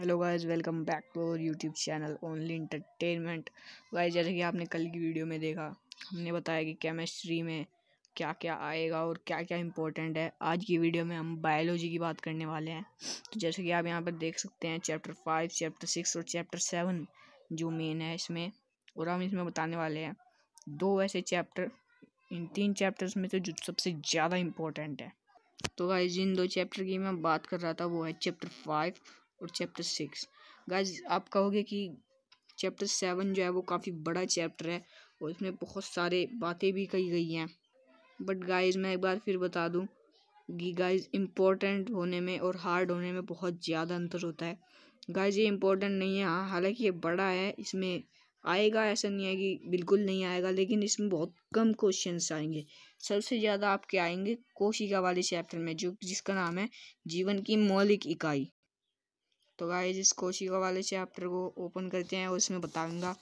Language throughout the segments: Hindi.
hello guys welcome back to our YouTube channel only entertainment guys जैसे कि आपने कल की वीडियो में देखा हमने बताया कि केमिस्ट्री में क्या क्या आएगा और क्या क्या इंपॉर्टेंट है आज की वीडियो में हम बायोलॉजी की बात करने वाले हैं तो जैसे कि आप यहाँ पर देख सकते हैं चैप्टर फाइव चैप्टर सिक्स और चैप्टर सेवन जो मेन है इसमें और हम इसमें बताने वाले हैं दो ऐसे चैप्टर इन तीन चैप्टर्स में से जो सबसे ज़्यादा इम्पोर्टेंट है तो गाइज इन दो चैप्टर की मैं बात कर रहा था वो है चैप्टर फाइव और चैप्टर सिक्स गाइज आप कहोगे कि चैप्टर सेवन जो है वो काफ़ी बड़ा चैप्टर है और इसमें बहुत सारे बातें भी कही गई हैं बट गाइज मैं एक बार फिर बता दूँ कि गाइज इम्पोर्टेंट होने में और हार्ड होने में बहुत ज़्यादा अंतर होता है गाइज ये इम्पोर्टेंट नहीं है हाँ हालाँकि ये बड़ा है इसमें आएगा ऐसा नहीं है कि बिल्कुल नहीं आएगा लेकिन इसमें बहुत कम क्वेश्चन आएंगे सबसे ज़्यादा आपके आएंगे कोशिका वाले चैप्टर में जो जिसका नाम है जीवन की मौलिक इकाई तो गाइज इस कोशिका वाले चैप्टर को ओपन करते हैं और इसमें बताऊंगा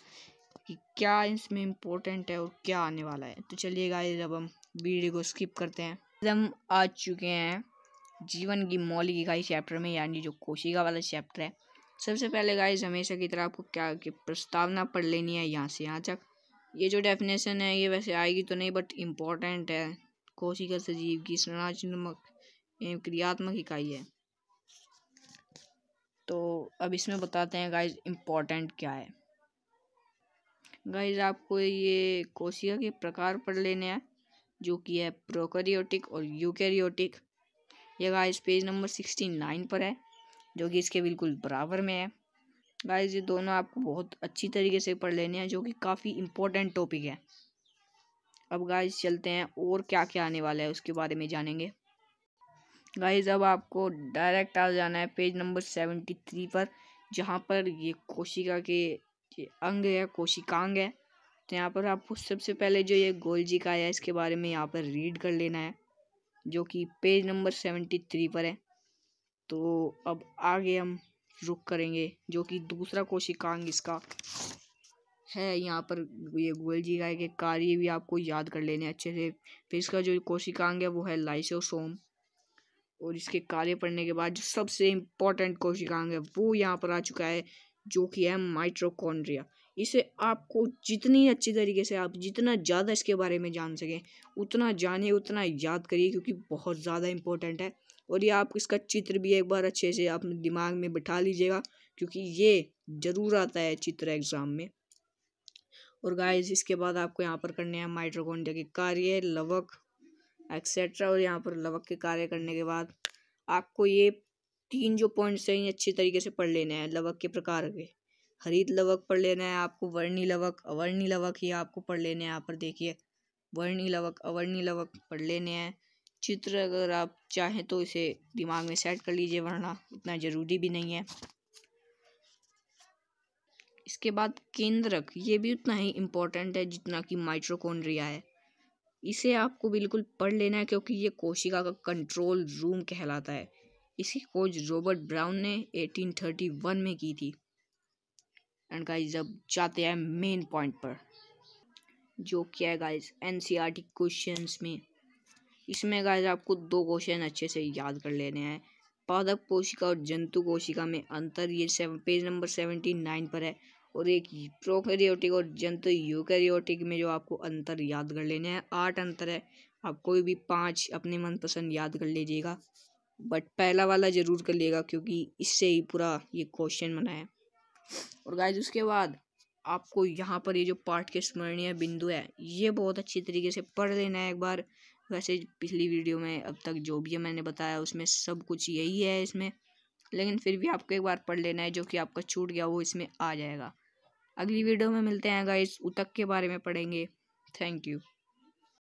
कि क्या इसमें इम्पोर्टेंट है और क्या आने वाला है तो चलिए गाइज अब हम वीडियो को स्किप करते हैं हम आ चुके हैं जीवन की मौलिक इकाई चैप्टर में यानी जो कोशिका वाला चैप्टर है सबसे पहले गाइज हमेशा की तरह आपको क्या कि प्रस्तावना पढ़ लेनी है यहाँ से यहाँ तक ये जो डेफिनेशन है ये वैसे आएगी तो नहीं बट इम्पोर्टेंट है कोशिका सजीव की संरचनात्मक क्रियात्मक इकाई है तो अब इसमें बताते हैं गाइज इम्पोर्टेंट क्या है गाइज आपको ये कोशिका के प्रकार पढ़ लेने हैं जो कि है प्रोकैरियोटिक और यूकैरियोटिक ये guys page number sixty nine पर है जो कि इसके बिल्कुल बराबर में है गाइस ये दोनों आपको बहुत अच्छी तरीके से पढ़ लेने हैं जो कि काफ़ी इम्पोर्टेंट टॉपिक है अब गाइस चलते हैं और क्या क्या आने वाला है उसके बारे में जानेंगे गाइज अब आपको डायरेक्ट आ जाना है पेज नंबर सेवेंटी थ्री पर जहाँ पर ये कोशिका के ये अंग है कोशिकांग है तो यहाँ पर आपको सबसे पहले जो ये जी का है इसके बारे में यहाँ पर रीड कर लेना है जो कि पेज नंबर सेवेंटी थ्री पर है तो अब आगे हम रुक करेंगे जो कि दूसरा कोशिकांग इसका है यहाँ पर ये गोल जी का कि कार्य भी आपको याद कर लेने अच्छे से फिर इसका जो कोशिकांग है वो है लाइसोसोम और इसके काले पड़ने के बाद जो सबसे इम्पोर्टेंट कोशिकांग है वो यहाँ पर आ चुका है जो कि है माइट्रोकॉन्ड्रिया इसे आपको जितनी अच्छी तरीके से आप जितना ज़्यादा इसके बारे में जान सकें उतना जानिए उतना याद करिए क्योंकि बहुत ज़्यादा इम्पोर्टेंट है और ये आप इसका चित्र भी एक बार अच्छे से अपने दिमाग में बिठा लीजिएगा क्योंकि ये ज़रूर आता है चित्र एग्ज़ाम में और गाइस इसके बाद आपको यहाँ पर करने हैं माइट्रोकॉन्ड्रिया के कार्य लवक एक्सेट्रा और यहाँ पर लवक के कार्य करने के बाद आपको ये तीन जो पॉइंट्स हैं ये अच्छे तरीके से पढ़ लेने हैं लवक के प्रकार के हरित लवक पढ़ लेना है आपको वर्णी लवक अवर्णी लवक ये आपको पढ़ लेने हैं यहाँ पर देखिए वर्णी लवक अवर्णी लवक पढ़ लेने हैं चित्र अगर आप चाहें तो इसे दिमाग में सेट कर लीजिए वरना उतना ज़रूरी भी नहीं है इसके बाद केंद्रक ये भी उतना ही इम्पोर्टेंट है जितना कि माइट्रोकोन्ड्रिया है इसे आपको बिल्कुल पढ़ लेना है क्योंकि ये कोशिका का कंट्रोल रूम कहलाता है इसकी खोज रॉबर्ट ब्राउन ने 1831 में की थी एंड गाइस जब जाते हैं मेन पॉइंट पर जो क्या है गाइस एनसीईआरटी क्वेश्चंस में इसमें गाइस आपको दो क्वेश्चन अच्छे से याद कर लेने हैं पादप कोशिका और जंतु कोशिका में अंतर ये पेज नंबर सेवेंटी नाइन पर है और एक प्रोकैरियोटिक और जंतु यूकैरियोटिक में जो आपको अंतर याद कर लेने हैं आठ अंतर है आप कोई भी पांच अपने मनपसंद याद कर लीजिएगा बट पहला वाला ज़रूर कर लिएगा क्योंकि इससे ही पूरा ये क्वेश्चन बना है और गाइज उसके बाद आपको यहाँ पर ये जो पाठ के स्मरणीय बिंदु है ये बहुत अच्छी तरीके से पढ़ लेना है एक बार वैसे पिछली वीडियो में अब तक जो भी मैंने बताया उसमें सब कुछ यही है इसमें लेकिन फिर भी आपको एक बार पढ़ लेना है जो कि आपका छूट गया वो इसमें आ जाएगा अगली वीडियो में मिलते हैं गाइस उतक के बारे में पढ़ेंगे थैंक यू